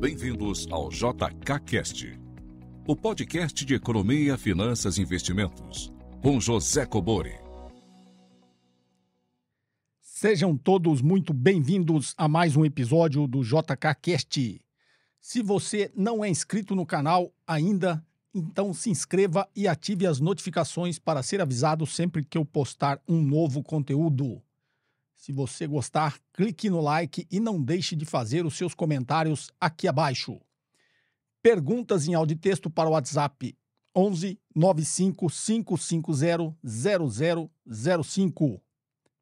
Bem-vindos ao JKCast, o podcast de economia, finanças e investimentos, com José Cobori. Sejam todos muito bem-vindos a mais um episódio do JKCast. Se você não é inscrito no canal ainda, então se inscreva e ative as notificações para ser avisado sempre que eu postar um novo conteúdo. Se você gostar, clique no like e não deixe de fazer os seus comentários aqui abaixo. Perguntas em áudio e texto para o WhatsApp 11 95 550 0005.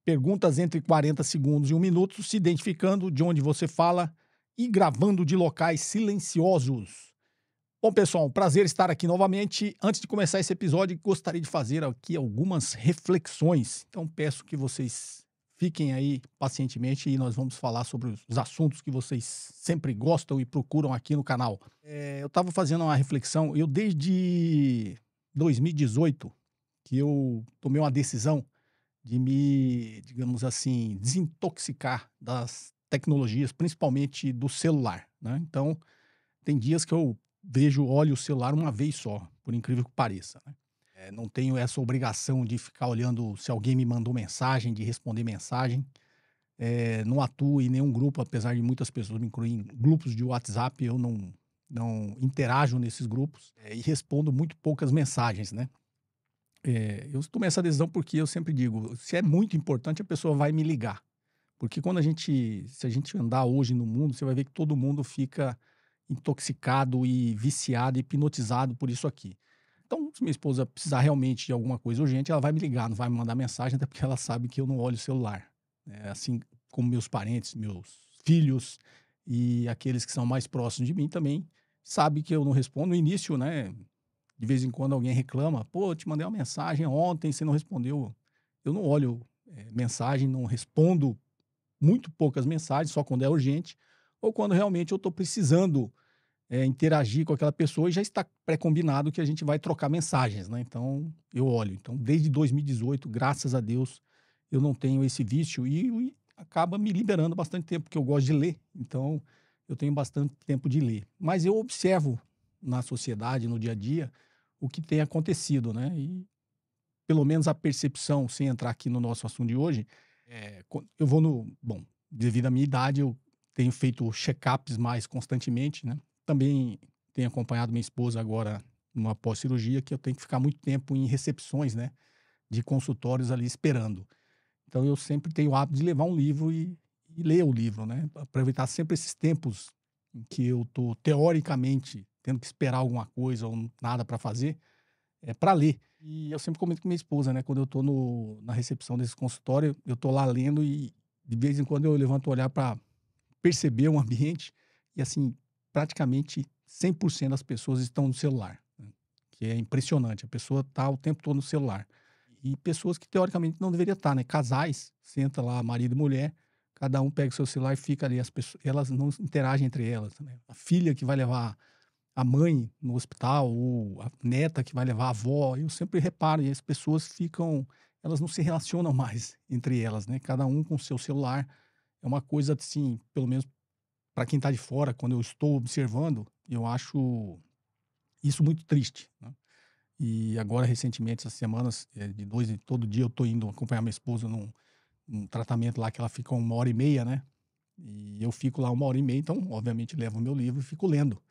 Perguntas entre 40 segundos e 1 minuto, se identificando de onde você fala e gravando de locais silenciosos. Bom, pessoal, um prazer estar aqui novamente. Antes de começar esse episódio, gostaria de fazer aqui algumas reflexões. Então, peço que vocês Fiquem aí pacientemente e nós vamos falar sobre os assuntos que vocês sempre gostam e procuram aqui no canal. É, eu estava fazendo uma reflexão, eu desde 2018 que eu tomei uma decisão de me, digamos assim, desintoxicar das tecnologias, principalmente do celular. Né? Então, tem dias que eu vejo, olho o celular uma vez só, por incrível que pareça. Né? Eh, não tenho essa obrigação de ficar olhando se alguém me mandou mensagem, de responder mensagem. É, não atuo em nenhum grupo, apesar de muitas pessoas me incluírem em grupos de WhatsApp, eu não, não interajo nesses grupos é, e respondo muito poucas mensagens, né? eu tomei essa decisão porque eu sempre digo, se é muito importante, a pessoa vai me ligar. Porque quando a gente, se a gente andar hoje no mundo, você vai ver que todo mundo fica intoxicado e viciado, hipnotizado por isso aqui. Então, se minha esposa precisar realmente de alguma coisa urgente, ela vai me ligar, não vai me mandar mensagem, até porque ela sabe que eu não olho o celular. É, assim como meus parentes, meus filhos e aqueles que são mais próximos de mim também, sabe que eu não respondo. No início, né? De vez em quando alguém reclama, pô, te mandei uma mensagem ontem, você não respondeu. Eu não olho é, mensagem, não respondo muito poucas mensagens, só quando é urgente, ou quando realmente eu estou precisando é, interagir com aquela pessoa e já está pré-combinado que a gente vai trocar mensagens, né? Então, eu olho. Então, desde 2018, graças a Deus, eu não tenho esse vício e, e acaba me liberando bastante tempo, porque eu gosto de ler. Então, eu tenho bastante tempo de ler. Mas eu observo na sociedade, no dia a dia, o que tem acontecido, né? E pelo menos a percepção, sem entrar aqui no nosso assunto de hoje, é, eu vou no... Bom, devido à minha idade, eu tenho feito check-ups mais constantemente, né? também tenho acompanhado minha esposa agora numa pós-cirurgia que eu tenho que ficar muito tempo em recepções, né? De consultórios ali esperando. Então eu sempre tenho o hábito de levar um livro e, e ler o livro, né? aproveitar sempre esses tempos em que eu tô teoricamente tendo que esperar alguma coisa ou nada para fazer, é para ler. E eu sempre comento com minha esposa, né? Quando eu tô no, na recepção desse consultório, eu tô lá lendo e de vez em quando eu levanto o olhar para perceber o um ambiente e assim praticamente 100% das pessoas estão no celular, né? que é impressionante. A pessoa está o tempo todo no celular. E pessoas que teoricamente não deveria estar, tá, né? Casais, senta lá, marido e mulher, cada um pega o seu celular e fica ali. As pessoas, elas não interagem entre elas. Né? A filha que vai levar a mãe no hospital, ou a neta que vai levar a avó, eu sempre reparo, e as pessoas ficam, elas não se relacionam mais entre elas, né? Cada um com seu celular. É uma coisa assim, pelo menos para quem está de fora, quando eu estou observando, eu acho isso muito triste. Né? E agora, recentemente, essas semanas, é, de dois, todo dia eu estou indo acompanhar minha esposa num, num, tratamento lá que ela fica uma hora e meia, né? E eu fico lá uma hora e meia, então, obviamente, levo o meu livro e fico lendo.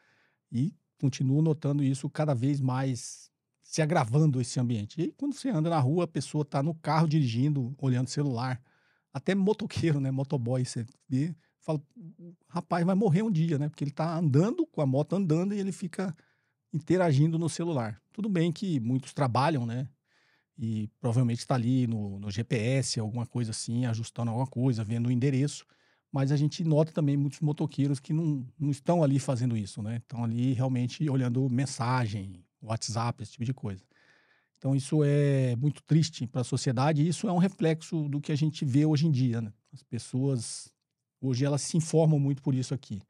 E continuo notando isso cada vez mais se agravando esse ambiente. E quando você anda na rua, a pessoa está no carro dirigindo, olhando o celular. Até motoqueiro, né? Motoboy, você vê falo, o rapaz vai morrer um dia, né? Porque ele está andando, com a moto andando, e ele fica interagindo no celular. Tudo bem que muitos trabalham, né? E provavelmente está ali no, no, GPS, alguma coisa assim, ajustando alguma coisa, vendo o endereço. Mas a gente nota também muitos motoqueiros que não, não estão ali fazendo isso, né? Estão ali realmente olhando mensagem, WhatsApp, esse tipo de coisa. Então isso é muito triste para a sociedade e isso é um reflexo do que a gente vê hoje em dia, né? As pessoas Hoje elas se informam muito por isso aqui.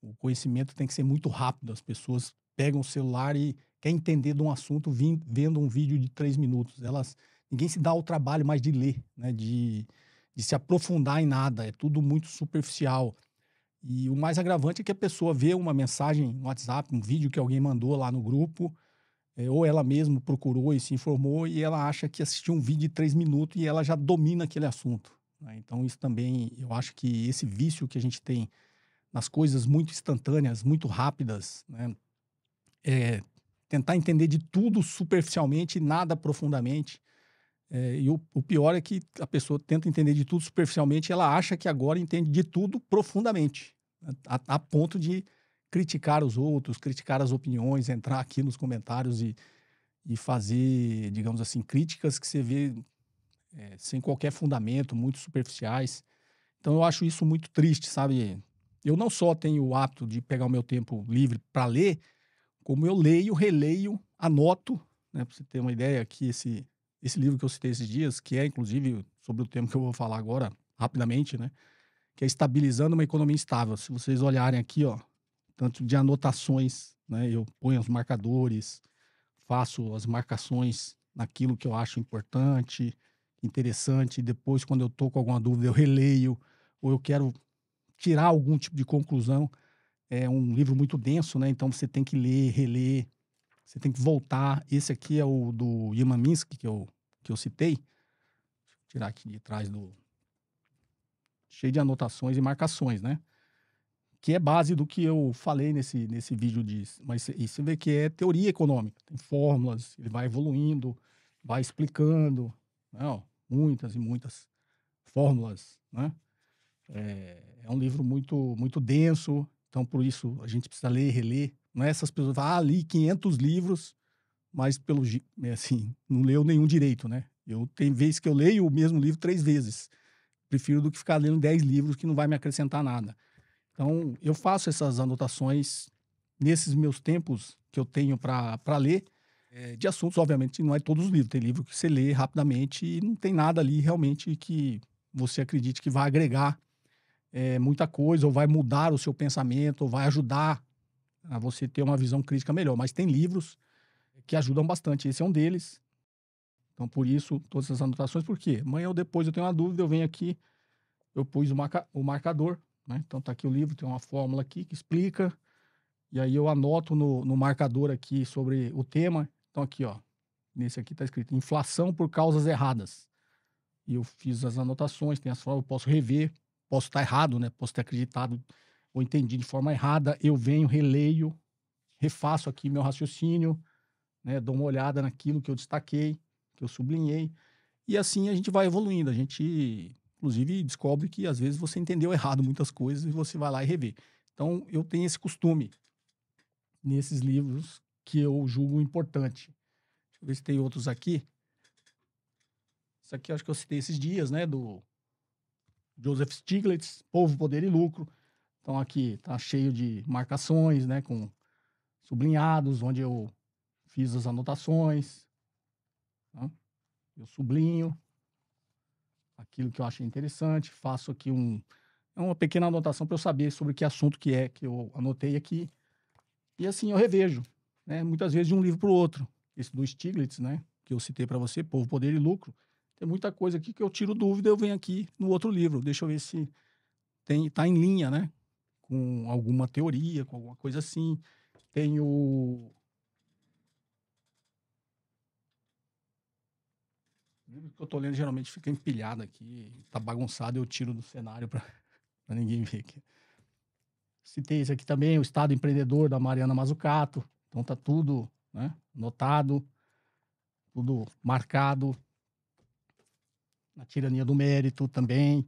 O conhecimento tem que ser muito rápido. As pessoas pegam o celular e quer entender de um assunto vim, vendo um vídeo de três minutos. Elas ninguém se dá o trabalho mais de ler, né? De, de se aprofundar em nada. É tudo muito superficial. E o mais agravante é que a pessoa vê uma mensagem no WhatsApp, um vídeo que alguém mandou lá no grupo, é, ou ela mesma procurou e se informou e ela acha que assistiu um vídeo de três minutos e ela já domina aquele assunto. Né? Então, isso também, eu acho que esse vício que a gente tem nas coisas muito instantâneas, muito rápidas, né? é tentar entender de tudo superficialmente, nada profundamente. É, e o, o, pior é que a pessoa tenta entender de tudo superficialmente, ela acha que agora entende de tudo profundamente, né? a, a ponto de criticar os outros, criticar as opiniões, entrar aqui nos comentários e, e fazer, digamos assim, críticas que você vê é, sem qualquer fundamento, muito superficiais. Então eu acho isso muito triste, sabe? Eu não só tenho o hábito de pegar o meu tempo livre para ler, como eu leio, releio, anoto, né? Para você ter uma ideia aqui, esse, esse livro que eu citei esses dias, que é inclusive sobre o tema que eu vou falar agora, rapidamente, né? Que é Estabilizando uma Economia Instável. Se vocês olharem aqui, ó, tanto de anotações, né? Eu ponho os marcadores, faço as marcações naquilo que eu acho importante, interessante. Depois, quando eu estou com alguma dúvida, eu releio ou eu quero tirar algum tipo de conclusão. É um livro muito denso, né? Então você tem que ler, reler, você tem que voltar. Esse aqui é o do Yamaminsky que eu, que eu citei. Deixa eu tirar aqui de trás do. Cheio de anotações e marcações, né? Que é base do que eu falei nesse, nesse vídeo de Mas você vê que é teoria econômica, tem fórmulas, ele vai evoluindo, vai explicando. Não, muitas e muitas fórmulas, né? É, é, um livro muito muito denso, então por isso a gente precisa ler e reler. Não é essas pessoas ah, li 500 livros, mas pelo é assim, não leu nenhum direito, né? Eu tem vezes que eu leio o mesmo livro três vezes. Prefiro do que ficar lendo 10 livros que não vai me acrescentar nada. Então, eu faço essas anotações nesses meus tempos que eu tenho para ler é, de assuntos, obviamente, não é todos os livros. Tem livro que você lê rapidamente e não tem nada ali realmente que você acredite que vai agregar é, muita coisa, ou vai mudar o seu pensamento, ou vai ajudar a você ter uma visão crítica melhor. Mas tem livros que ajudam bastante. Esse é um deles. Então, por isso, todas essas anotações, porque amanhã ou depois eu tenho uma dúvida, eu venho aqui, eu pus o, marca, o marcador, né? Então, está aqui o livro, tem uma fórmula aqui que explica, e aí eu anoto no, no marcador aqui sobre o tema, então aqui, ó, nesse aqui está escrito inflação por causas erradas. E eu fiz as anotações, tem as formas, eu posso rever, posso estar tá errado, né? Posso ter acreditado ou entendi de forma errada. Eu venho, releio, refaço aqui meu raciocínio, né? Dou uma olhada naquilo que eu destaquei, que eu sublinhei. E assim a gente vai evoluindo, a gente inclusive descobre que às vezes você entendeu errado muitas coisas e você vai lá e revê. Então eu tenho esse costume nesses livros que eu julgo importante. Deixa eu ver se tem outros aqui. Isso aqui acho que eu citei esses dias, né? Do Joseph Stiglitz, Povo, Poder e Lucro. Então aqui tá cheio de marcações, né? Com sublinhados, onde eu fiz as anotações. Tá? Né, eu sublinho aquilo que eu achei interessante, faço aqui um, é uma pequena anotação para eu saber sobre que assunto que é que eu anotei aqui. E assim eu revejo né, muitas vezes de um livro para o outro. Esse do Stiglitz, né, que eu citei para você, Povo, Poder e Lucro. Tem muita coisa aqui que eu tiro dúvida, eu venho aqui no outro livro. Deixa eu ver se tem tá em linha, né, com alguma teoria, com alguma coisa assim. Tem o livro que eu tô lendo geralmente fica empilhado aqui, tá bagunçado, eu tiro do cenário para ninguém ver aqui. Citei esse aqui também, O Estado Empreendedor, da Mariana Mazzucato. Então tá tudo né, notado, tudo marcado. Na tirania do mérito também.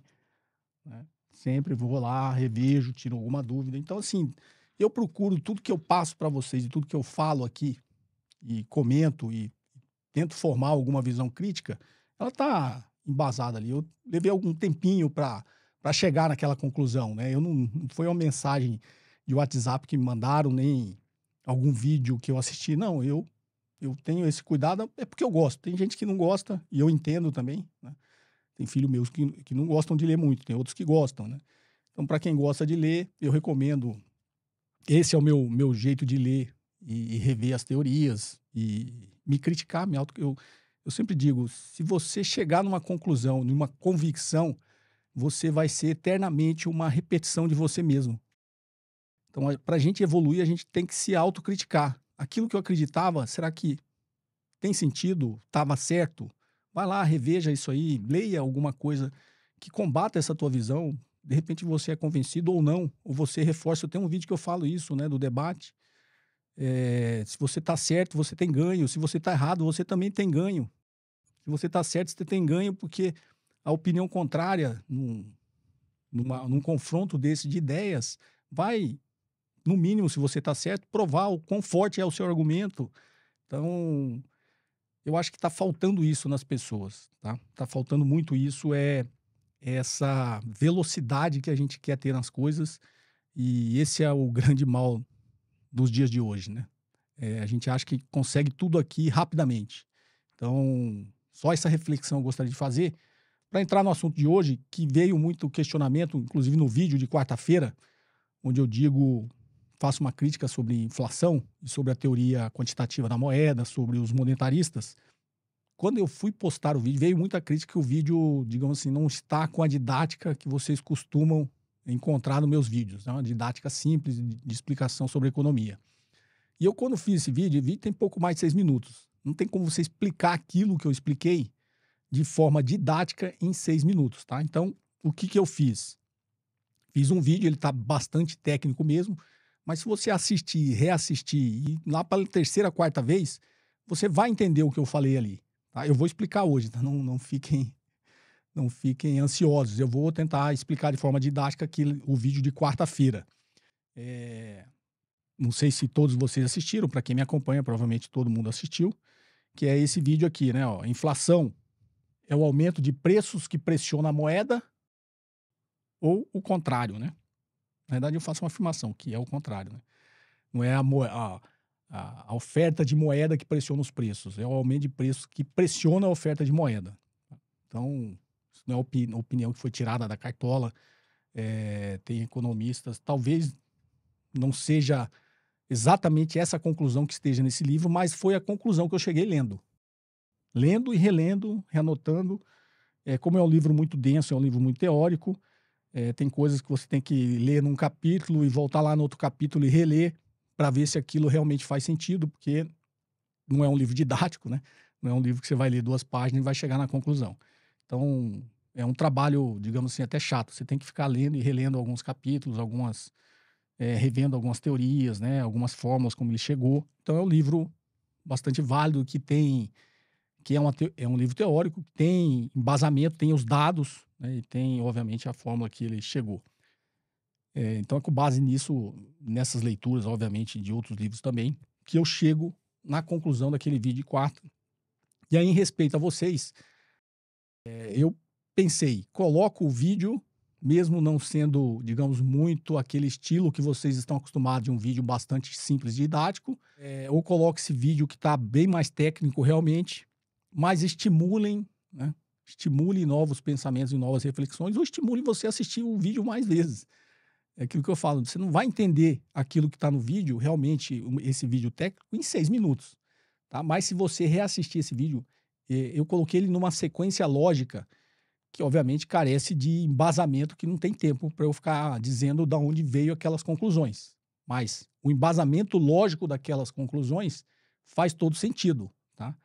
Né? Sempre vou lá, revejo, tiro alguma dúvida. Então, assim, eu procuro tudo que eu passo para vocês e tudo que eu falo aqui e comento e tento formar alguma visão crítica, ela está embasada ali. Eu levei algum tempinho para para chegar naquela conclusão, né? Eu não, não foi uma mensagem de WhatsApp que me mandaram, nem algum vídeo que eu assisti. Não, eu eu tenho esse cuidado, é porque eu gosto. Tem gente que não gosta, e eu entendo também. Né? Tem filhos meus que, que não gostam de ler muito, tem outros que gostam. Né? Então, para quem gosta de ler, eu recomendo. Esse é o meu, meu jeito de ler e, e rever as teorias e me criticar, me auto. Eu, eu sempre digo: se você chegar numa conclusão, numa convicção, você vai ser eternamente uma repetição de você mesmo. Então, para a gente evoluir, a gente tem que se autocriticar. Aquilo que eu acreditava, será que tem sentido? Estava certo? Vai lá, reveja isso aí, leia alguma coisa que combata essa tua visão. De repente você é convencido ou não, ou você reforça. Eu tenho um vídeo que eu falo isso, né, do debate. É, se você está certo, você tem ganho. Se você está errado, você também tem ganho. Se você está certo, você tem ganho, porque a opinião contrária num, numa, num confronto desse de ideias vai no mínimo, se você está certo, provar o quão forte é o seu argumento. Então, eu acho que está faltando isso nas pessoas, tá? Está faltando muito isso, é, é essa velocidade que a gente quer ter nas coisas e esse é o grande mal dos dias de hoje, né? É, a gente acha que consegue tudo aqui rapidamente. Então, só essa reflexão eu gostaria de fazer para entrar no assunto de hoje, que veio muito questionamento, inclusive no vídeo de quarta-feira, onde eu digo faço uma crítica sobre inflação e sobre a teoria quantitativa da moeda, sobre os monetaristas. Quando eu fui postar o vídeo, veio muita crítica que o vídeo, digamos assim, não está com a didática que vocês costumam encontrar nos meus vídeos, né? uma didática simples de explicação sobre economia. E eu, quando fiz esse vídeo, vi tem pouco mais de seis minutos. Não tem como você explicar aquilo que eu expliquei de forma didática em seis minutos, tá? Então, o que, que eu fiz? Fiz um vídeo, ele está bastante técnico mesmo, mas se você assistir, reassistir e lá pela terceira, quarta vez, você vai entender o que eu falei ali. Tá? Eu vou explicar hoje, tá? não, não fiquem não fiquem ansiosos. Eu vou tentar explicar de forma didática aqui o vídeo de quarta-feira. É... Não sei se todos vocês assistiram, para quem me acompanha, provavelmente todo mundo assistiu, que é esse vídeo aqui, né? Ó, inflação é o aumento de preços que pressiona a moeda ou o contrário, né? Na verdade, eu faço uma afirmação, que é o contrário. Né? Não é a, a, a, oferta de moeda que pressiona os preços, é o aumento de preços que pressiona a oferta de moeda. Então, isso não é opini opinião que foi tirada da cartola. É, tem economistas, talvez não seja exatamente essa conclusão que esteja nesse livro, mas foi a conclusão que eu cheguei lendo. Lendo e relendo, reanotando. É, como é um livro muito denso, é um livro muito teórico, é, tem coisas que você tem que ler num capítulo e voltar lá no outro capítulo e reler para ver se aquilo realmente faz sentido, porque não é um livro didático, né? Não é um livro que você vai ler duas páginas e vai chegar na conclusão. Então, é um trabalho, digamos assim, até chato. Você tem que ficar lendo e relendo alguns capítulos, algumas. É, revendo algumas teorias, né? Algumas fórmulas, como ele chegou. Então, é um livro bastante válido que tem. que é, uma, é um livro teórico, que tem embasamento, tem os dados né, e tem, obviamente, a fórmula que ele chegou. É, então, com base nisso, nessas leituras, obviamente, de outros livros também, que eu chego na conclusão daquele vídeo quarto E aí, em respeito a vocês, é, eu pensei, coloco o vídeo, mesmo não sendo, digamos, muito aquele estilo que vocês estão acostumados, de um vídeo bastante simples e didático, é, ou coloco esse vídeo que está bem mais técnico realmente, mas estimulem, né? estimule novos pensamentos e novas reflexões, ou estimule você a assistir o vídeo mais vezes. É aquilo que eu falo, você não vai entender aquilo que está no vídeo, realmente, esse vídeo técnico, em seis minutos. Tá? Mas se você reassistir esse vídeo, eu coloquei ele numa sequência lógica, que obviamente carece de embasamento, que não tem tempo para eu ficar dizendo de onde veio aquelas conclusões. Mas o embasamento lógico daquelas conclusões faz todo sentido. Tá?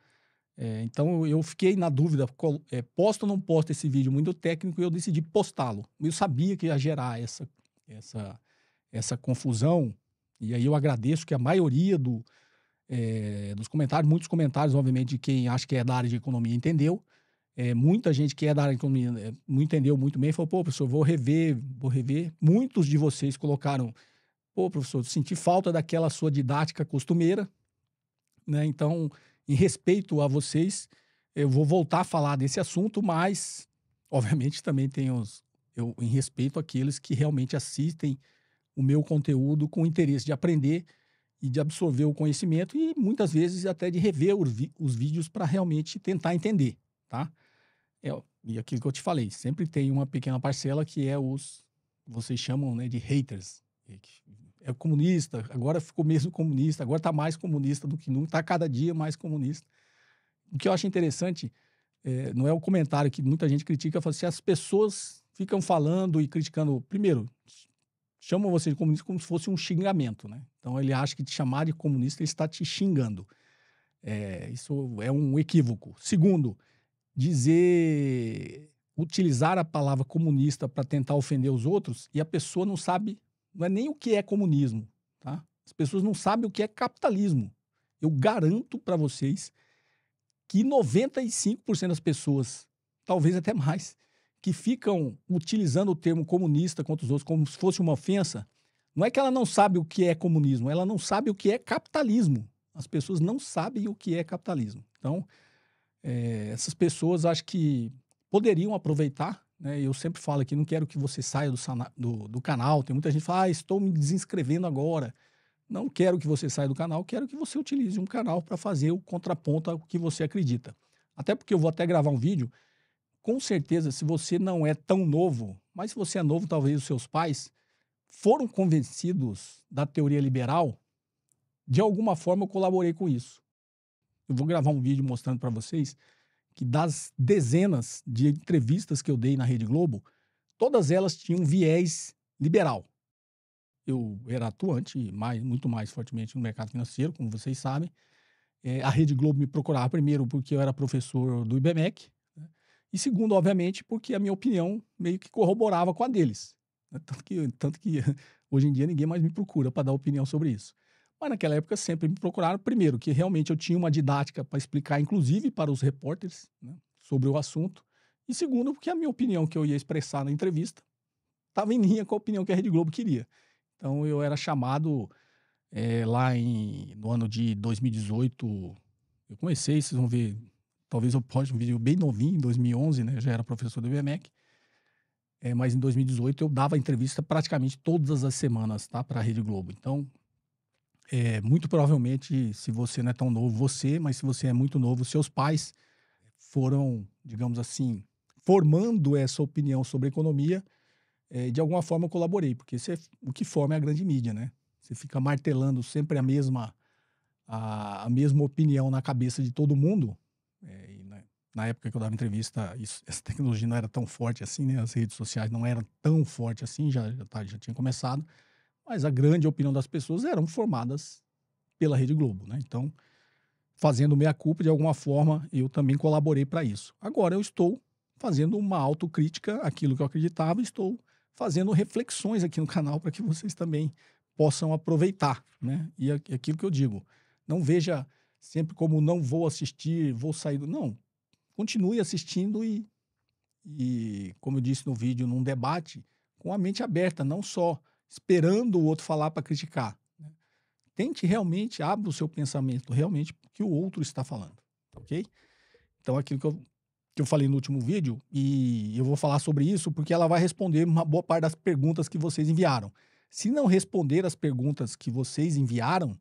É, então eu fiquei na dúvida, é, posto ou não posto esse vídeo muito técnico e eu decidi postá-lo. Eu sabia que ia gerar essa, essa, essa confusão e aí eu agradeço que a maioria do, é, dos comentários, muitos comentários, obviamente, de quem acha que é da área de economia entendeu. É, muita gente que é da área de economia é, entendeu muito bem, falou, pô, professor, vou rever, vou rever. Muitos de vocês colocaram, pô, professor, senti falta daquela sua didática costumeira, né? Então, em respeito a vocês, eu vou voltar a falar desse assunto, mas, obviamente, também tenho os, eu, em respeito àqueles que realmente assistem o meu conteúdo com interesse de aprender e de absorver o conhecimento e muitas vezes até de rever os, os vídeos para realmente tentar entender, tá? É, e aquilo que eu te falei, sempre tem uma pequena parcela que é os vocês chamam né, de haters, é comunista, agora ficou mesmo comunista, agora está mais comunista do que nunca, está cada dia mais comunista. O que eu acho interessante é, não é o comentário que muita gente critica, fala assim, as pessoas ficam falando e criticando. Primeiro, chamam você de comunista como se fosse um xingamento, né? Então ele acha que te chamar de comunista ele está te xingando. É, isso é um equívoco. Segundo, dizer utilizar a palavra comunista para tentar ofender os outros e a pessoa não sabe não é nem o que é comunismo, tá? As pessoas não sabem o que é capitalismo. Eu garanto para vocês que 95% das pessoas, talvez até mais, que ficam utilizando o termo comunista contra os outros como se fosse uma ofensa, não é que ela não sabe o que é comunismo, ela não sabe o que é capitalismo. As pessoas não sabem o que é capitalismo. Então, é, essas pessoas acho que poderiam aproveitar né? Eu sempre falo aqui, não quero que você saia do, do, do canal. Tem muita gente que fala, ah, estou me desinscrevendo agora. Não quero que você saia do canal, quero que você utilize um canal para fazer o contraponto ao que você acredita. Até porque eu vou até gravar um vídeo. Com certeza, se você não é tão novo, mas se você é novo, talvez os seus pais foram convencidos da teoria liberal, de alguma forma eu colaborei com isso. Eu vou gravar um vídeo mostrando para vocês que das dezenas de entrevistas que eu dei na Rede Globo, todas elas tinham viés liberal. Eu era atuante, mais, muito mais fortemente no mercado financeiro, como vocês sabem. É, a Rede Globo me procurava primeiro porque eu era professor do IBMEC, né? e segundo, obviamente, porque a minha opinião meio que corroborava com a deles. Né? Tanto, que, tanto que hoje em dia ninguém mais me procura para dar opinião sobre isso. Mas naquela época sempre me procuraram, primeiro, que realmente eu tinha uma didática para explicar, inclusive para os repórteres, né, sobre o assunto. E segundo, porque a minha opinião que eu ia expressar na entrevista estava em linha com a opinião que a Rede Globo queria. Então eu era chamado é, lá em, no ano de 2018. Eu comecei, vocês vão ver, talvez eu poste um vídeo bem novinho, em 2011, né? Eu já era professor do IBMEC. É, mas em 2018 eu dava entrevista praticamente todas as semanas, tá? Para a Rede Globo. Então é, muito provavelmente, se você não é tão novo, você, mas se você é muito novo, seus pais foram, digamos assim, formando essa opinião sobre economia, é, de alguma forma eu colaborei, porque é o que forma é a grande mídia, né? Você fica martelando sempre a mesma, a, a mesma opinião na cabeça de todo mundo. É, na, na, época que eu dava entrevista, isso, essa tecnologia não era tão forte assim, né? As redes sociais não eram tão forte assim, já, já, tá, já tinha começado mas a grande opinião das pessoas eram formadas pela Rede Globo, né? Então, fazendo meia culpa de alguma forma, eu também colaborei para isso. Agora eu estou fazendo uma autocrítica àquilo que eu acreditava, estou fazendo reflexões aqui no canal para que vocês também possam aproveitar, né? E é, é aquilo que eu digo, não veja sempre como não vou assistir, vou sair do... Não, continue assistindo e, e, como eu disse no vídeo, num debate, com a mente aberta, não só esperando o outro falar para criticar. Né? Tente realmente, abra o seu pensamento realmente o que o outro está falando, ok? Então, aquilo que eu, que eu falei no último vídeo, e eu vou falar sobre isso porque ela vai responder uma boa parte das perguntas que vocês enviaram. Se não responder as perguntas que vocês enviaram,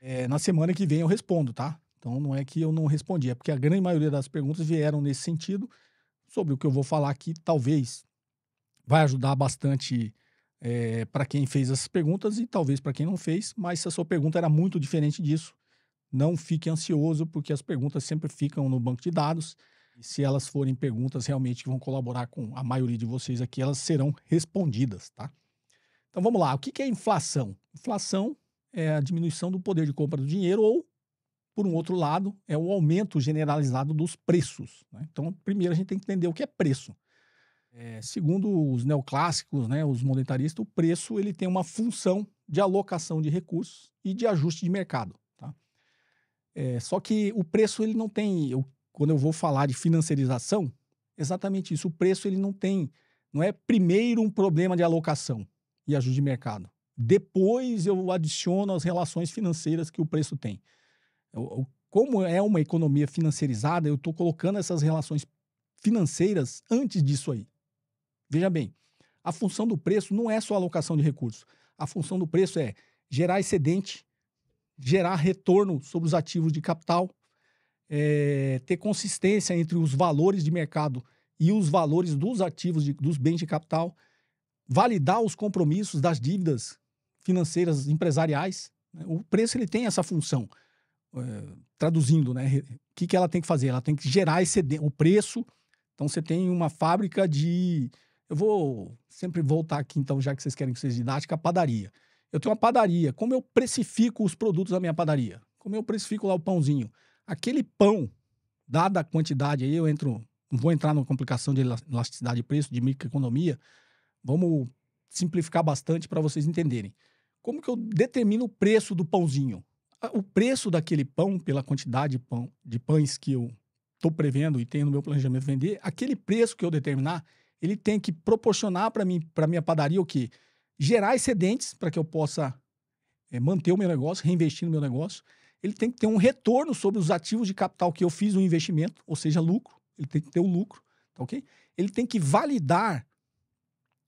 é, na semana que vem eu respondo, tá? Então não é que eu não respondi, é porque a grande maioria das perguntas vieram nesse sentido, sobre o que eu vou falar aqui, talvez vai ajudar bastante é, eh, para quem fez essas perguntas e talvez para quem não fez, mas se a sua pergunta era muito diferente disso, não fique ansioso, porque as perguntas sempre ficam no banco de dados. E se elas forem perguntas realmente que vão colaborar com a maioria de vocês aqui, elas serão respondidas, tá? Então vamos lá. O que é inflação? Inflação é a diminuição do poder de compra do dinheiro ou, por um outro lado, é o aumento generalizado dos preços. Né? Então, primeiro a gente tem que entender o que é preço. É, segundo os neoclássicos, né, os monetaristas, o preço ele tem uma função de alocação de recursos e de ajuste de mercado. Tá? É, só que o preço ele não tem, eu, quando eu vou falar de financiarização, exatamente isso. O preço ele não tem, não é primeiro um problema de alocação e ajuste de mercado. Depois eu adiciono as relações financeiras que o preço tem. Eu, eu, como é uma economia financiarizada, eu estou colocando essas relações financeiras antes disso aí. Veja bem, a função do preço não é só alocação de recursos. A função do preço é gerar excedente, gerar retorno sobre os ativos de capital, é, ter consistência entre os valores de mercado e os valores dos ativos, de, dos bens de capital, validar os compromissos das dívidas financeiras empresariais. Né? O preço ele tem essa função. É, traduzindo, né? O que, que ela tem que fazer? Ela tem que gerar excedente. O preço. Então você tem uma fábrica de eu vou sempre voltar aqui, então, já que vocês querem que seja didática, a padaria. Eu tenho uma padaria. Como eu precifico os produtos da minha padaria? Como eu precifico lá o pãozinho? Aquele pão, dada a quantidade aí, eu entro. Não vou entrar numa complicação de elasticidade de preço, de microeconomia. Vamos simplificar bastante para vocês entenderem. Como que eu determino o preço do pãozinho? O preço daquele pão, pela quantidade de, pão, de pães que eu estou prevendo e tenho no meu planejamento vender, aquele preço que eu determinar, ele tem que proporcionar para mim, para minha padaria o quê? Gerar excedentes para que eu possa é, manter o meu negócio, reinvestir no meu negócio. Ele tem que ter um retorno sobre os ativos de capital que eu fiz no investimento, ou seja, lucro. Ele tem que ter o um lucro, tá ok? Ele tem que validar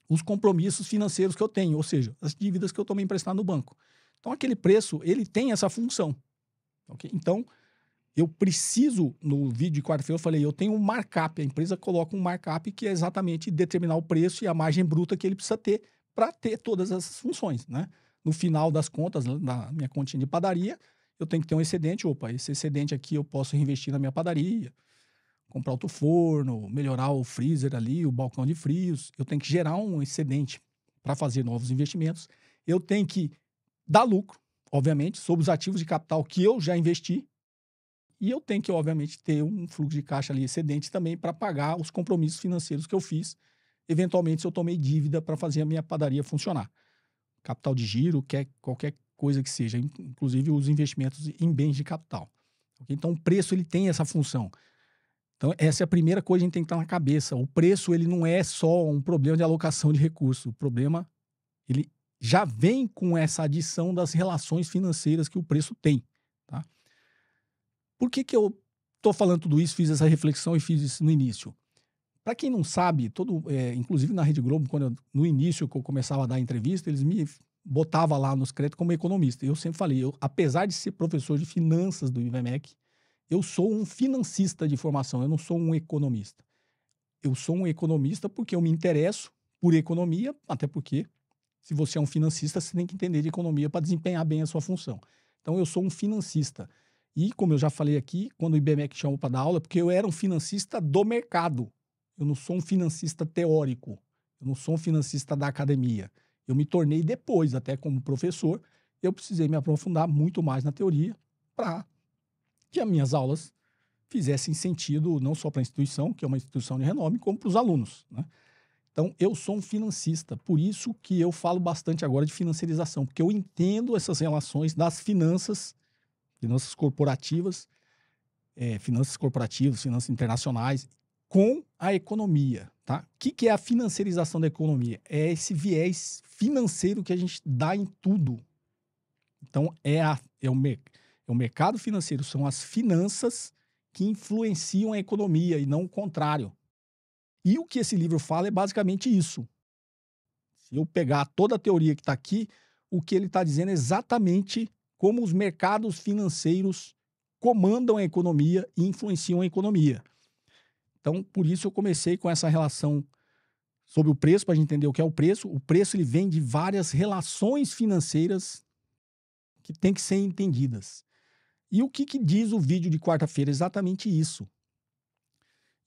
os compromissos financeiros que eu tenho, ou seja, as dívidas que eu tomei emprestado no banco. Então, aquele preço, ele tem essa função. Tá ok? Então, eu preciso, no vídeo de quarta-feira, eu falei, eu tenho um markup, a empresa coloca um markup que é exatamente determinar o preço e a margem bruta que ele precisa ter para ter todas essas funções, né? No final das contas, na minha continha de padaria, eu tenho que ter um excedente, opa, esse excedente aqui eu posso reinvestir na minha padaria, comprar outro forno, melhorar o freezer ali, o balcão de frios, eu tenho que gerar um excedente para fazer novos investimentos, eu tenho que dar lucro, obviamente, sobre os ativos de capital que eu já investi, e eu tenho que, obviamente, ter um fluxo de caixa ali excedente também para pagar os compromissos financeiros que eu fiz. Eventualmente, se eu tomei dívida para fazer a minha padaria funcionar. Capital de giro, quer, qualquer coisa que seja, inclusive os investimentos em bens de capital. Então, o preço ele tem essa função. Então, essa é a primeira coisa que a gente tem que estar na cabeça. O preço ele não é só um problema de alocação de recursos. O problema ele já vem com essa adição das relações financeiras que o preço tem. Tá? Por que, que eu estou falando tudo isso, fiz essa reflexão e fiz isso no início? Para quem não sabe, todo, é, inclusive na Rede Globo, quando eu, no início que eu começava a dar entrevista, eles me botavam lá nos créditos como economista. Eu sempre falei, eu, apesar de ser professor de finanças do IBMEC, eu sou um financista de formação, eu não sou um economista. Eu sou um economista porque eu me interesso por economia, até porque se você é um financista, você tem que entender de economia para desempenhar bem a sua função. Então eu sou um financista. E, como eu já falei aqui, quando o IBMEC chamou para dar aula, é porque eu era um financista do mercado. Eu não sou um financista teórico. Eu não sou um financista da academia. Eu me tornei depois, até como professor, eu precisei me aprofundar muito mais na teoria para que as minhas aulas fizessem sentido não só para a instituição, que é uma instituição de renome, como para os alunos. Né? Então, eu sou um financista, por isso que eu falo bastante agora de financiarização, porque eu entendo essas relações das finanças finanças corporativas, é, finanças corporativas, finanças internacionais, com a economia, tá? O que, que é a financiarização da economia? É esse viés financeiro que a gente dá em tudo. Então, é, a, é, o, é o mercado financeiro, são as finanças que influenciam a economia e não o contrário. E o que esse livro fala é basicamente isso. Se eu pegar toda a teoria que está aqui, o que ele está dizendo é exatamente como os mercados financeiros comandam a economia e influenciam a economia. Então, por isso eu comecei com essa relação sobre o preço, para a gente entender o que é o preço. O preço ele vem de várias relações financeiras que têm que ser entendidas. E o que, que diz o vídeo de quarta-feira? Exatamente isso.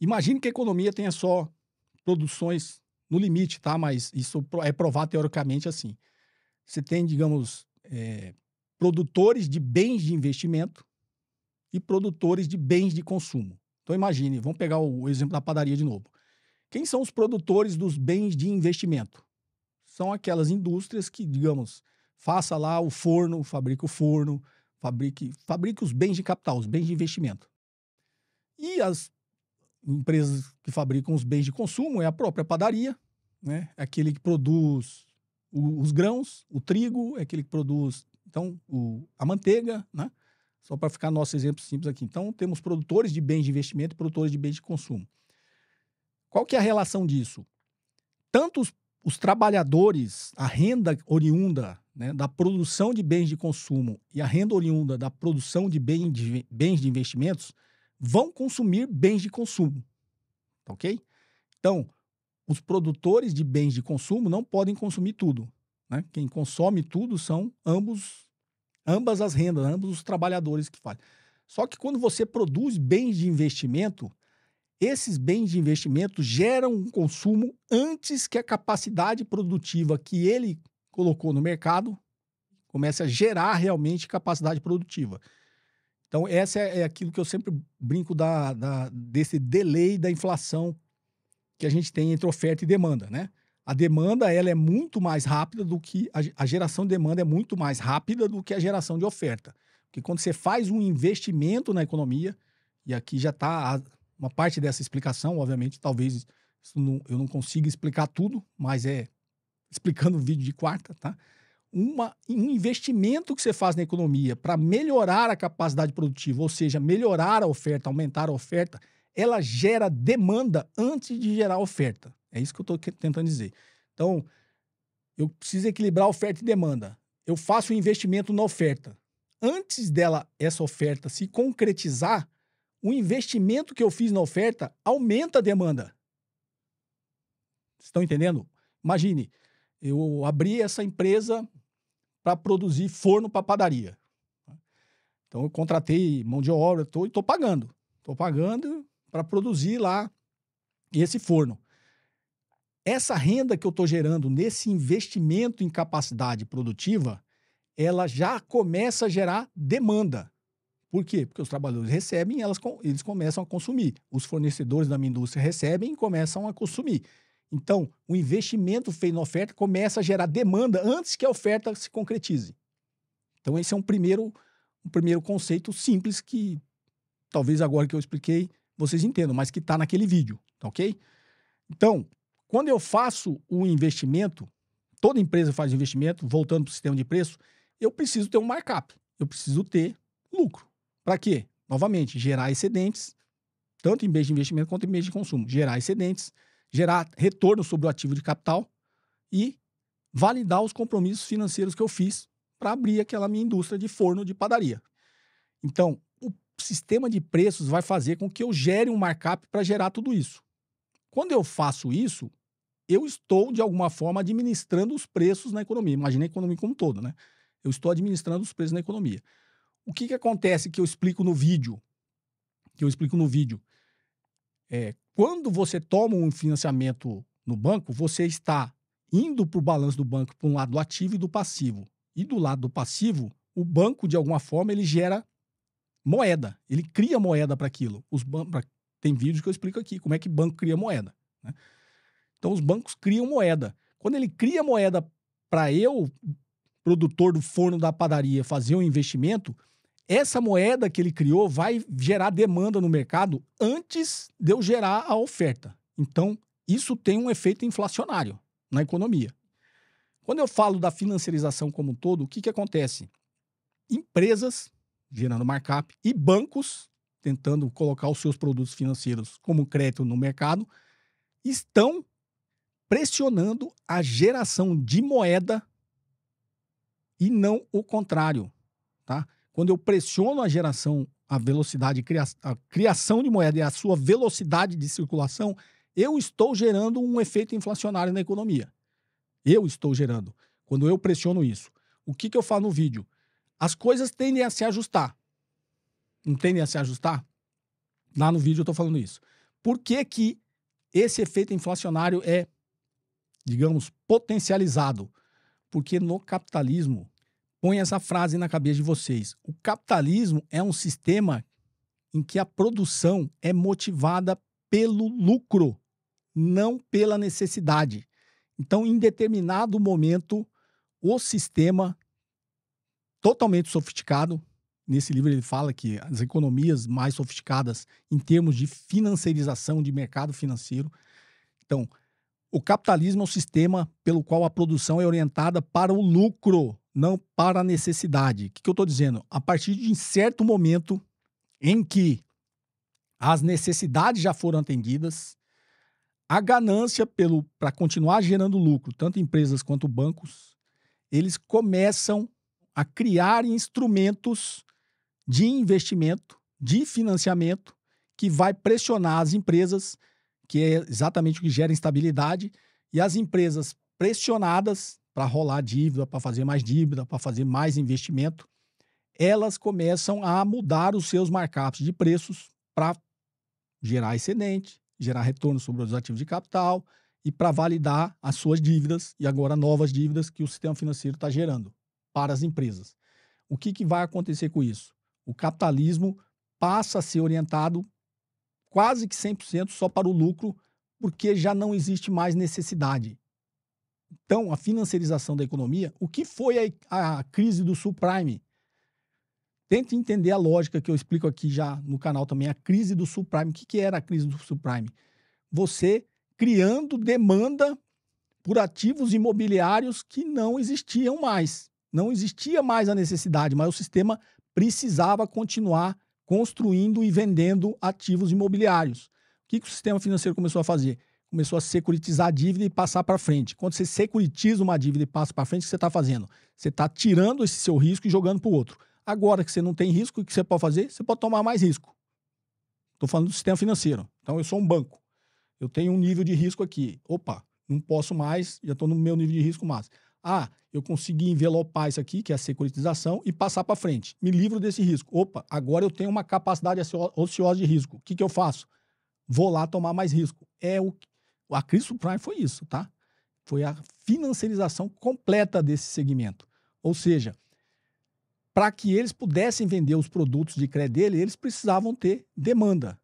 Imagine que a economia tenha só produções no limite, tá? Mas isso é provado teoricamente assim. Você tem, digamos, é, produtores de bens de investimento e produtores de bens de consumo. Então imagine, vamos pegar o exemplo da padaria de novo. Quem são os produtores dos bens de investimento? São aquelas indústrias que, digamos, faça lá o forno, fabrica o forno, fabrique, fabrique os bens de capital, os bens de investimento. E as empresas que fabricam os bens de consumo é a própria padaria, né? É aquele que produz o, os grãos, o trigo, é aquele que produz então, o, a manteiga, né? Só para ficar nosso exemplo simples aqui. Então, temos produtores de bens de investimento e produtores de bens de consumo. Qual que é a relação disso? Tanto os, os trabalhadores, a renda oriunda né, da produção de bens de consumo e a renda oriunda da produção de, bem de bens de investimentos vão consumir bens de consumo. Tá ok? Então, os produtores de bens de consumo não podem consumir tudo. Né? Quem consome tudo são ambos, ambas as rendas, ambos os trabalhadores que fazem. Só que quando você produz bens de investimento, esses bens de investimento geram um consumo antes que a capacidade produtiva que ele colocou no mercado comece a gerar realmente capacidade produtiva. Então, essa é, é aquilo que eu sempre brinco da, da, desse delay da inflação que a gente tem entre oferta e demanda, né? a demanda ela é muito mais rápida do que a, geração de demanda é muito mais rápida do que a geração de oferta. Porque quando você faz um investimento na economia, e aqui já está uma parte dessa explicação, obviamente, talvez não, eu não consiga explicar tudo, mas é explicando o vídeo de quarta, tá? Uma, um investimento que você faz na economia para melhorar a capacidade produtiva, ou seja, melhorar a oferta, aumentar a oferta, ela gera demanda antes de gerar oferta. É isso que eu estou tentando dizer. Então, eu preciso equilibrar oferta e demanda. Eu faço um investimento na oferta. Antes dela, essa oferta se concretizar, o investimento que eu fiz na oferta aumenta a demanda. Estão entendendo? Imagine, eu abri essa empresa para produzir forno para padaria. Então eu contratei mão de obra tô, e estou pagando. Estou pagando para produzir lá esse forno. Essa renda que eu estou gerando nesse investimento em capacidade produtiva, ela já começa a gerar demanda. Por quê? Porque os trabalhadores recebem e eles começam a consumir. Os fornecedores da minha indústria recebem e começam a consumir. Então, o investimento feito na oferta começa a gerar demanda antes que a oferta se concretize. Então, esse é um primeiro, um primeiro conceito simples que talvez agora que eu expliquei vocês entendam, mas que está naquele vídeo, tá ok? Então, quando eu faço o investimento, toda empresa faz investimento, voltando para o sistema de preço, eu preciso ter um markup, eu preciso ter lucro. Para quê? Novamente, gerar excedentes, tanto em mês de investimento quanto em mês de consumo. Gerar excedentes, gerar retorno sobre o ativo de capital e validar os compromissos financeiros que eu fiz para abrir aquela minha indústria de forno de padaria. Então, o sistema de preços vai fazer com que eu gere um markup para gerar tudo isso. Quando eu faço isso, eu estou, de alguma forma, administrando os preços na economia. Imagina a economia como um todo, né? Eu estou administrando os preços na economia. O que, que acontece que eu explico no vídeo? Que eu explico no vídeo. É, quando você toma um financiamento no banco, você está indo para o balanço do banco para um lado do ativo e do passivo. E do lado do passivo, o banco, de alguma forma, ele gera moeda. Ele cria moeda para aquilo. Os ban... Tem vídeos que eu explico aqui como é que banco cria moeda. Né? Então os bancos criam moeda. Quando ele cria moeda para eu, produtor do forno da padaria, fazer um investimento, essa moeda que ele criou vai gerar demanda no mercado antes de eu gerar a oferta. Então, isso tem um efeito inflacionário na economia. Quando eu falo da financiarização como um todo, o que, que acontece? Empresas gerando markup e bancos tentando colocar os seus produtos financeiros como crédito no mercado estão pressionando a geração de moeda e não o contrário, tá? Quando eu pressiono a geração, a velocidade, a criação de moeda e a sua velocidade de circulação, eu estou gerando um efeito inflacionário na economia. Eu estou gerando. Quando eu pressiono isso. O que, que eu falo no vídeo? As coisas tendem a se ajustar. Não tendem a se ajustar? Lá no vídeo eu estou falando isso. Por que, que esse efeito inflacionário é digamos, potencializado. Porque no capitalismo, põe essa frase na cabeça de vocês: o capitalismo é um sistema em que a produção é motivada pelo lucro, não pela necessidade. Então, em determinado momento, o sistema totalmente sofisticado, nesse livro ele fala que as economias mais sofisticadas em termos de financiarização de mercado financeiro, então, o capitalismo é um sistema pelo qual a produção é orientada para o lucro, não para a necessidade. O que, que eu estou dizendo? A partir de um certo momento em que as necessidades já foram atendidas, a ganância para continuar gerando lucro, tanto empresas quanto bancos, eles começam a criar instrumentos de investimento, de financiamento, que vai pressionar as empresas que é exatamente o que gera instabilidade, e as empresas pressionadas para rolar dívida, para fazer mais dívida, para fazer mais investimento, elas começam a mudar os seus markups de preços para gerar excedente, gerar retorno sobre os ativos de capital e para validar as suas dívidas e agora novas dívidas que o sistema financeiro está gerando para as empresas. O que, que vai acontecer com isso? O capitalismo passa a ser orientado quase que 100% só para o lucro, porque já não existe mais necessidade. Então, a financiarização da economia, o que foi a, a crise do subprime? Tente entender a lógica que eu explico aqui já no canal também, a crise do subprime. O que, que era a crise do subprime? Você criando demanda por ativos imobiliários que não existiam mais. Não existia mais a necessidade, mas o sistema precisava continuar construindo e vendendo ativos imobiliários. O que, que o sistema financeiro começou a fazer? Começou a securitizar a dívida e passar para frente. Quando você securitiza uma dívida e passa para frente, o que você está fazendo? Você está tirando esse seu risco e jogando para o outro. Agora que você não tem risco, o que você pode fazer? Você pode tomar mais risco. Estou falando do sistema financeiro. Então, eu sou um banco. Eu tenho um nível de risco aqui. Opa, não posso mais, já estou no meu nível de risco máximo. Ah, eu consegui envelopar isso aqui, que é a securitização, e passar para frente. Me livro desse risco. Opa, agora eu tenho uma capacidade ociosa de risco. O que, que eu faço? Vou lá tomar mais risco. É o a crise prime foi isso, tá? Foi a financiarização completa desse segmento. Ou seja, para que eles pudessem vender os produtos de crédito dele, eles precisavam ter demanda.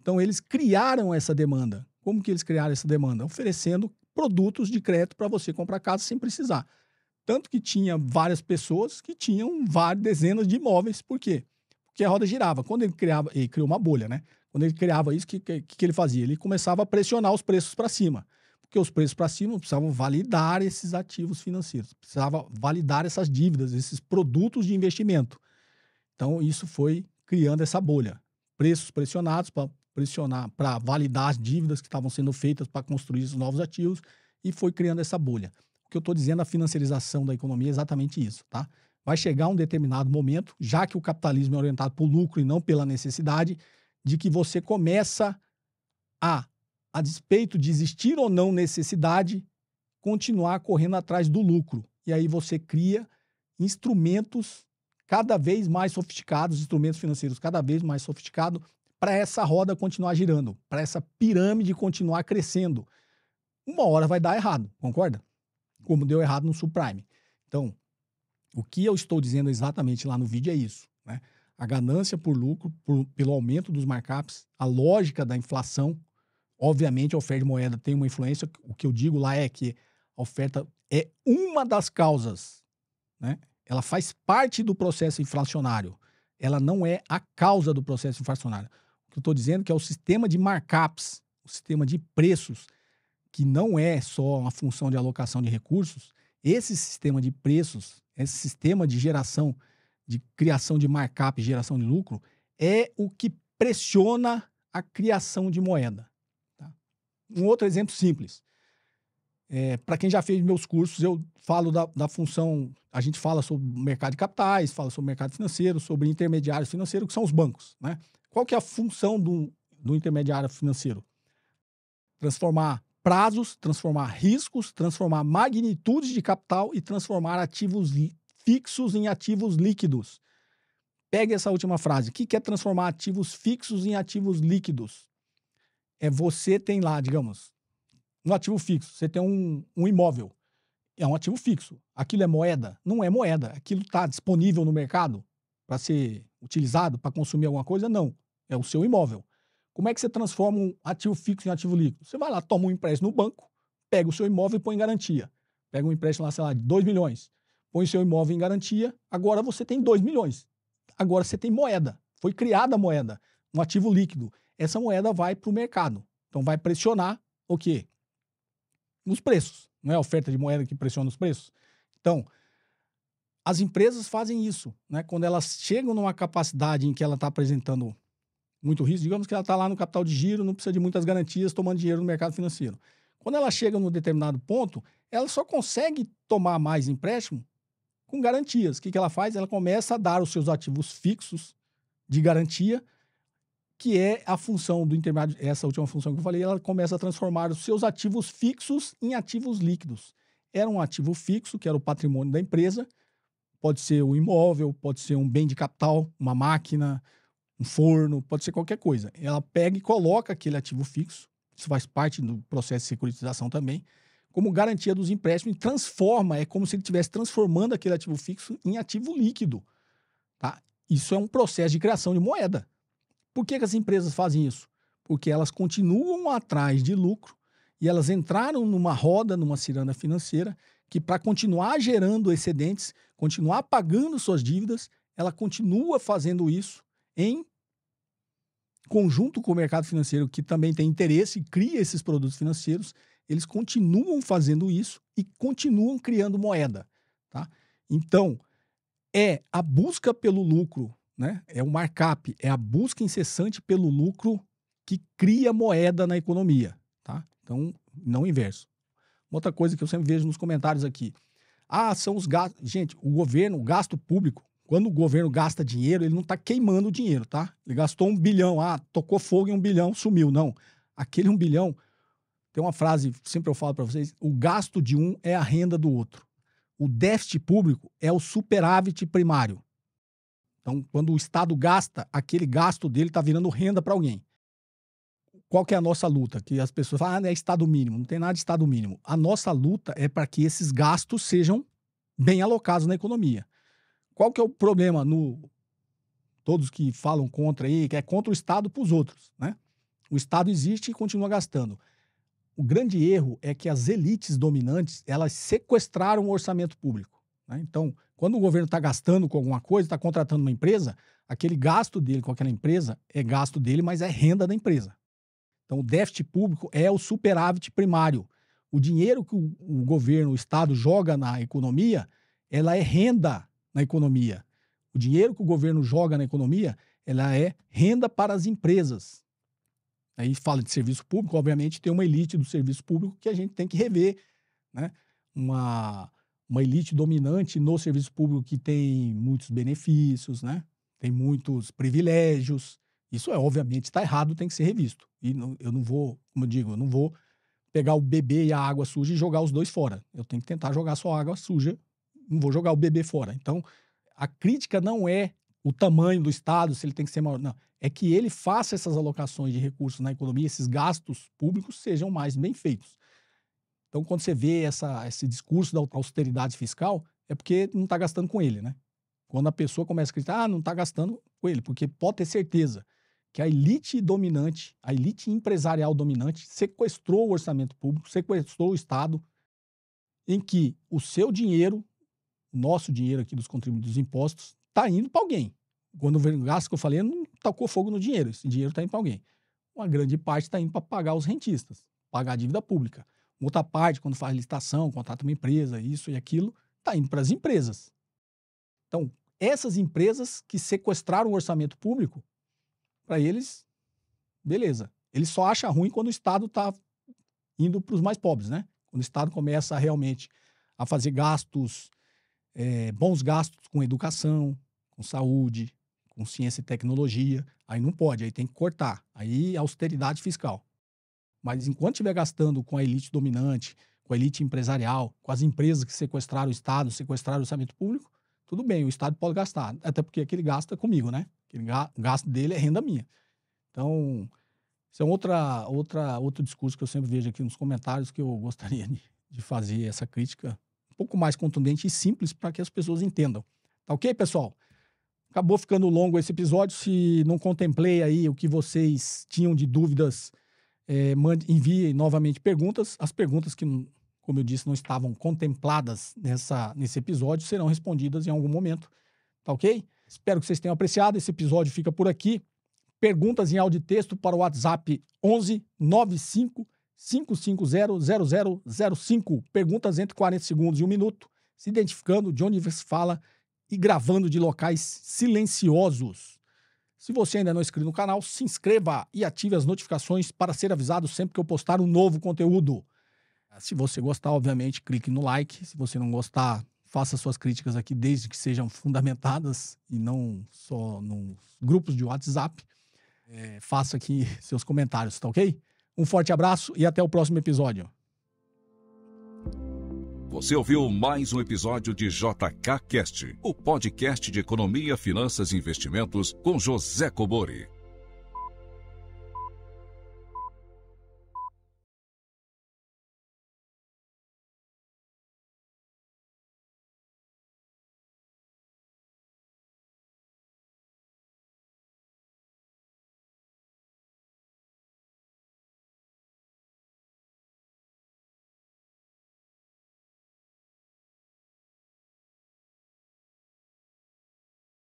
Então eles criaram essa demanda. Como que eles criaram essa demanda? Oferecendo produtos de crédito para você comprar casa sem precisar. Tanto que tinha várias pessoas que tinham várias dezenas de imóveis. Por quê? Porque a roda girava. Quando ele criava, ele criou uma bolha, né? Quando ele criava isso, o que, que, que ele fazia? Ele começava a pressionar os preços para cima. Porque os preços para cima precisavam validar esses ativos financeiros, precisava validar essas dívidas, esses produtos de investimento. Então, isso foi criando essa bolha. Preços pressionados para pressionar para validar as dívidas que estavam sendo feitas para construir os novos ativos e foi criando essa bolha. O que eu estou dizendo, a financiarização da economia é exatamente isso, tá? Vai chegar um determinado momento, já que o capitalismo é orientado pelo lucro e não pela necessidade, de que você começa a, a despeito de existir ou não necessidade, continuar correndo atrás do lucro. E aí você cria instrumentos cada vez mais sofisticados, instrumentos financeiros cada vez mais sofisticados, para essa roda continuar girando, para essa pirâmide continuar crescendo. Uma hora vai dar errado, concorda? Como deu errado no subprime. Então, o que eu estou dizendo exatamente lá no vídeo é isso. Né? A ganância por lucro, por, pelo aumento dos markups, a lógica da inflação. Obviamente, a oferta de moeda tem uma influência. O que eu digo lá é que a oferta é uma das causas. Né? Ela faz parte do processo inflacionário. Ela não é a causa do processo inflacionário que eu estou dizendo, que é o sistema de markups, o sistema de preços, que não é só uma função de alocação de recursos, esse sistema de preços, esse sistema de geração, de criação de markup, geração de lucro, é o que pressiona a criação de moeda. Tá? Um outro exemplo simples. É, para quem já fez meus cursos, eu falo da, da, função. A gente fala sobre mercado de capitais, fala sobre mercado financeiro, sobre intermediários financeiros, que são os bancos. Né? Qual que é a função do, do intermediário financeiro? Transformar prazos, transformar riscos, transformar magnitudes de capital e transformar ativos fixos em ativos líquidos. Pegue essa última frase. O que é transformar ativos fixos em ativos líquidos? É você tem lá, digamos, um ativo fixo. Você tem um, um imóvel. É um ativo fixo. Aquilo é moeda? Não é moeda. Aquilo está disponível no mercado para ser utilizado, para consumir alguma coisa? Não é o seu imóvel. Como é que você transforma um ativo fixo em ativo líquido? Você vai lá, toma um empréstimo no banco, pega o seu imóvel e põe em garantia. Pega um empréstimo lá, sei lá, de 2 milhões, põe o seu imóvel em garantia, agora você tem 2 milhões. Agora você tem moeda. Foi criada a moeda, um ativo líquido. Essa moeda vai para o mercado. Então vai pressionar o quê? Os preços. Não é a oferta de moeda que pressiona os preços? Então, as empresas fazem isso, né? Quando elas chegam numa capacidade em que ela está apresentando muito risco, digamos que ela está lá no capital de giro, não precisa de muitas garantias, tomando dinheiro no mercado financeiro. Quando ela chega num determinado ponto, ela só consegue tomar mais empréstimo com garantias. O que, que ela faz? Ela começa a dar os seus ativos fixos de garantia, que é a função do intermediário, essa última função que eu falei, ela começa a transformar os seus ativos fixos em ativos líquidos. Era um ativo fixo, que era o patrimônio da empresa, pode ser o imóvel, pode ser um bem de capital, uma máquina, um forno, pode ser qualquer coisa. Ela pega e coloca aquele ativo fixo, isso faz parte do processo de securitização também, como garantia dos empréstimos e transforma, é como se ele estivesse transformando aquele ativo fixo em ativo líquido. Tá? Isso é um processo de criação de moeda. Por que, que as empresas fazem isso? Porque elas continuam atrás de lucro e elas entraram numa roda, numa ciranda financeira, que para continuar gerando excedentes, continuar pagando suas dívidas, ela continua fazendo isso em conjunto com o mercado financeiro, que também tem interesse e cria esses produtos financeiros, eles continuam fazendo isso e continuam criando moeda. Tá? Então, é a busca pelo lucro, né? é o markup, é a busca incessante pelo lucro que cria moeda na economia. Tá? Então, não inverso. Uma outra coisa que eu sempre vejo nos comentários aqui. Ah, são os gastos. Gente, o governo, o gasto público, quando o governo gasta dinheiro, ele não está queimando o dinheiro, tá? Ele gastou um bilhão, ah, tocou fogo em um bilhão, sumiu. Não. Aquele um bilhão, tem uma frase, sempre eu falo para vocês: o gasto de um é a renda do outro. O déficit público é o superávit primário. Então, quando o Estado gasta, aquele gasto dele está virando renda para alguém. Qual que é a nossa luta? Que as pessoas falam, ah, é Estado mínimo. Não tem nada de Estado mínimo. A nossa luta é para que esses gastos sejam bem alocados na economia. Qual que é o problema no todos que falam contra aí, que é contra o Estado para os outros, né? O Estado existe e continua gastando. O grande erro é que as elites dominantes, elas sequestraram o orçamento público. Né? Então, quando o governo está gastando com alguma coisa, está contratando uma empresa, aquele gasto dele com aquela empresa é gasto dele, mas é renda da empresa. Então, o déficit público é o superávit primário. O dinheiro que o, o governo, o Estado joga na economia, ela é renda na economia. O dinheiro que o governo joga na economia, ela é renda para as empresas. Aí fala de serviço público, obviamente tem uma elite do serviço público que a gente tem que rever, né? Uma, uma elite dominante no serviço público que tem muitos benefícios, né? Tem muitos privilégios. Isso é obviamente está errado, tem que ser revisto. E não, eu não vou, como eu digo, eu não vou pegar o bebê e a água suja e jogar os dois fora. Eu tenho que tentar jogar só a água suja vou jogar o bebê fora. Então, a crítica não é o tamanho do Estado, se ele tem que ser maior, não. É que ele faça essas alocações de recursos na economia, esses gastos públicos sejam mais bem feitos. Então, quando você vê essa, esse discurso da austeridade fiscal, é porque não está gastando com ele, né? Quando a pessoa começa a acreditar, ah, não está gastando com ele, porque pode ter certeza que a elite dominante, a elite empresarial dominante, sequestrou o orçamento público, sequestrou o Estado, em que o seu dinheiro nosso dinheiro aqui dos contribuintes dos impostos está indo para alguém. Quando o governo gasto que eu falei, não tocou fogo no dinheiro, esse dinheiro está indo para alguém. Uma grande parte está indo para pagar os rentistas, pagar a dívida pública. Uma outra parte, quando faz licitação, contrata uma empresa, isso e aquilo, está indo para as empresas. Então, essas empresas que sequestraram o orçamento público, para eles, beleza. Eles só acham ruim quando o Estado está indo para os mais pobres, né? Quando o Estado começa realmente a fazer gastos é, bons gastos com educação, com saúde, com ciência e tecnologia. Aí não pode, aí tem que cortar. Aí é austeridade fiscal. Mas enquanto estiver gastando com a elite dominante, com a elite empresarial, com as empresas que sequestraram o Estado, sequestraram o orçamento público, tudo bem, o Estado pode gastar. Até porque aquele gasta é comigo, né? Aquele gasto dele é renda minha. Então, isso é outra, outra, outro discurso que eu sempre vejo aqui nos comentários que eu gostaria de, de fazer essa crítica pouco mais contundente e simples para que as pessoas entendam. Tá ok, pessoal? Acabou ficando longo esse episódio. Se não contemplei aí o que vocês tinham de dúvidas, é, mande, enviem novamente perguntas. As perguntas que, como eu disse, não estavam contempladas nessa, nesse episódio serão respondidas em algum momento. Tá ok? Espero que vocês tenham apreciado. Esse episódio fica por aqui. Perguntas em áudio e texto para o WhatsApp 11 95 5500005. Perguntas entre 40 segundos e um minuto, se identificando de onde se fala e gravando de locais silenciosos. Se você ainda não é inscrito no canal, se inscreva e ative as notificações para ser avisado sempre que eu postar um novo conteúdo. Se você gostar, obviamente, clique no like. Se você não gostar, faça suas críticas aqui, desde que sejam fundamentadas e não só nos grupos de WhatsApp. É, faça aqui seus comentários, tá ok? Um forte abraço e até o próximo episódio. Você ouviu mais um episódio de JK Cast, o podcast de economia, finanças e investimentos com José Cobori.